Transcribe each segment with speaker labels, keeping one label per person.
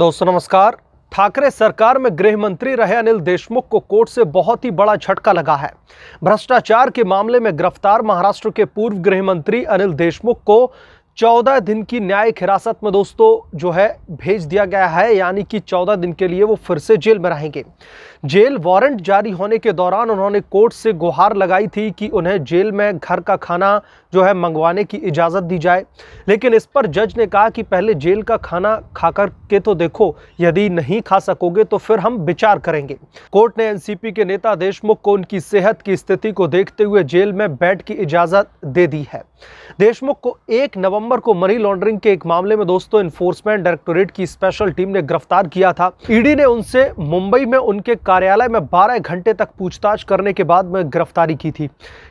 Speaker 1: दोस्तों नमस्कार ठाकरे सरकार में गृह मंत्री रहे अनिल देशमुख को कोर्ट से बहुत ही बड़ा झटका लगा है भ्रष्टाचार के मामले में गिरफ्तार महाराष्ट्र के पूर्व गृह मंत्री अनिल देशमुख को चौदह दिन की न्यायिक हिरासत में दोस्तों जो है भेज दिया गया है यानी कि चौदह दिन के लिए वो फिर से जेल में रहेंगे जेल वारंट जारी होने के दौरान उन्होंने कोर्ट से गुहार लगाई थी कि उन्हें जेल में घर का खाना जो है मंगवाने की इजाज़त दी जाए लेकिन इस पर जज ने कहा कि पहले जेल का खाना खा कर के तो देखो यदि नहीं खा सकोगे तो फिर हम विचार करेंगे कोर्ट ने एनसीपी के नेता देशमुख को उनकी सेहत की स्थिति को देखते हुए जेल में बैठ की इजाज़त दे दी है देशमुख को एक नवंबर नवंबर को मनी लॉन्ड्रिंग के एक मामले में दोस्तों इन्फोर्समेंट डायरेक्टोरेट की स्पेशल टीम ने गिरफ्तार किया था ईडी e ने उनसे मुंबई में उनके कार्यालय में 12 घंटे तक पूछताछ करने के बाद में गिरफ्तारी की थी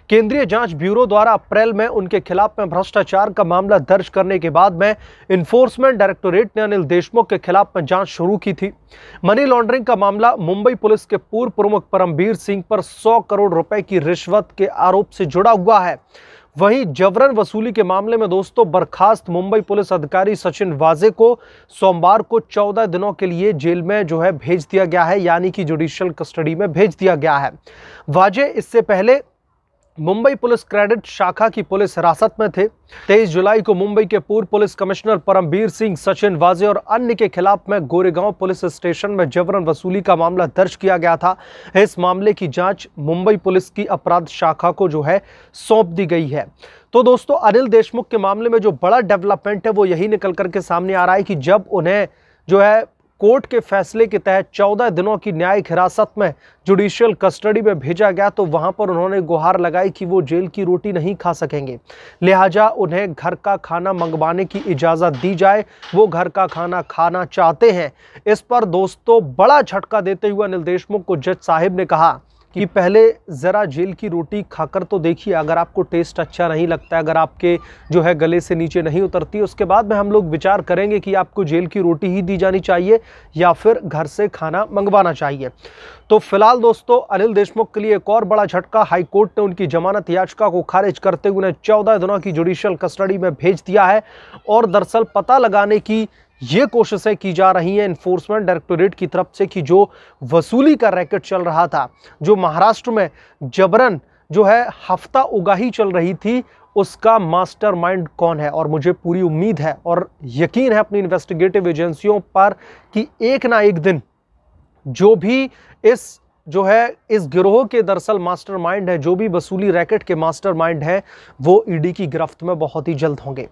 Speaker 1: केंद्रीय जांच ब्यूरो द्वारा अप्रैल में उनके खिलाफ में भ्रष्टाचार का मामला दर्ज करने के बाद में इन्फोर्समेंट डायरेक्टोरेट ने अनिल देशमुख के खिलाफ में जांच शुरू की थी मनी लॉन्ड्रिंग का मामला मुंबई पुलिस के पूर्व प्रमुख परमबीर सिंह पर सौ करोड़ रुपए की रिश्वत के आरोप से जुड़ा हुआ है वहीं जबरन वसूली के मामले में दोस्तों बर्खास्त मुंबई पुलिस अधिकारी सचिन वाजे को सोमवार को 14 दिनों के लिए जेल में जो है भेज दिया गया है यानी कि जुडिशियल कस्टडी में भेज दिया गया है वाजे इससे पहले मुंबई पुलिस क्रेडिट शाखा की पुलिस हिरासत में थे 23 जुलाई को मुंबई के पूर्व पुलिस कमिश्नर परमबीर सिंह सचिन वाजे और अन्य के खिलाफ में गोरेगांव पुलिस स्टेशन में जबरन वसूली का मामला दर्ज किया गया था इस मामले की जांच मुंबई पुलिस की अपराध शाखा को जो है सौंप दी गई है तो दोस्तों अनिल देशमुख के मामले में जो बड़ा डेवलपमेंट है वो यही निकल करके सामने आ रहा है कि जब उन्हें जो है कोर्ट के फैसले के तहत 14 दिनों की न्यायिक हिरासत में जुडिशियल कस्टडी में भेजा गया तो वहां पर उन्होंने गुहार लगाई कि वो जेल की रोटी नहीं खा सकेंगे लिहाजा उन्हें घर का खाना मंगवाने की इजाज़त दी जाए वो घर का खाना खाना चाहते हैं इस पर दोस्तों बड़ा झटका देते हुए अनिल देशमुख को जज साहिब ने कहा कि पहले ज़रा जेल की रोटी खाकर तो देखिए अगर आपको टेस्ट अच्छा नहीं लगता है अगर आपके जो है गले से नीचे नहीं उतरती उसके बाद में हम लोग विचार करेंगे कि आपको जेल की रोटी ही दी जानी चाहिए या फिर घर से खाना मंगवाना चाहिए तो फिलहाल दोस्तों अनिल देशमुख के लिए एक और बड़ा झटका हाईकोर्ट ने उनकी जमानत याचिका को खारिज करते हुए उन्हें चौदह दिनों की जुडिशल कस्टडी में भेज दिया है और दरअसल पता लगाने की ये कोशिशें की जा रही हैं इन्फोर्समेंट डायरेक्टोरेट की तरफ से कि जो वसूली का रैकेट चल रहा था जो महाराष्ट्र में जबरन जो है हफ्ता उगाही चल रही थी उसका मास्टरमाइंड कौन है और मुझे पूरी उम्मीद है और यकीन है अपनी इन्वेस्टिगेटिव एजेंसियों पर कि एक ना एक दिन जो भी इस जो है इस गिरोह के दरअसल मास्टरमाइंड है जो भी वसूली रैकेट के मास्टरमाइंड है वो ईडी e की गिरफ्त में बहुत ही जल्द होंगे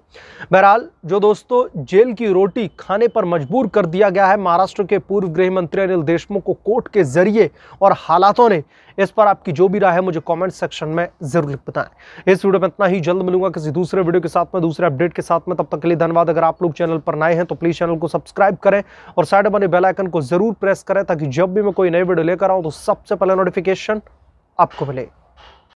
Speaker 1: बहरहाल जो दोस्तों जेल की रोटी खाने पर मजबूर कर दिया गया है महाराष्ट्र के पूर्व गृह मंत्री अनिल देशमुख को कोर्ट के जरिए और हालातों ने इस पर आपकी जो भी राय है मुझे कॉमेंट सेक्शन में जरूर बताएं इस वीडियो में इतना ही जल्द मिलूंगा किसी दूसरे वीडियो के साथ में दूसरे अपडेट के साथ में तब तक के लिए धन्यवाद अगर आप लोग चैनल पर नए हैं तो प्लीज़ चैनल को सब्सक्राइब करें और साइड बने बेलाइकन को जरूर प्रेस करें ताकि जब भी मैं कोई नई वीडियो लेकर आऊँ तो सबसे पहले नोटिफिकेशन आपको मिले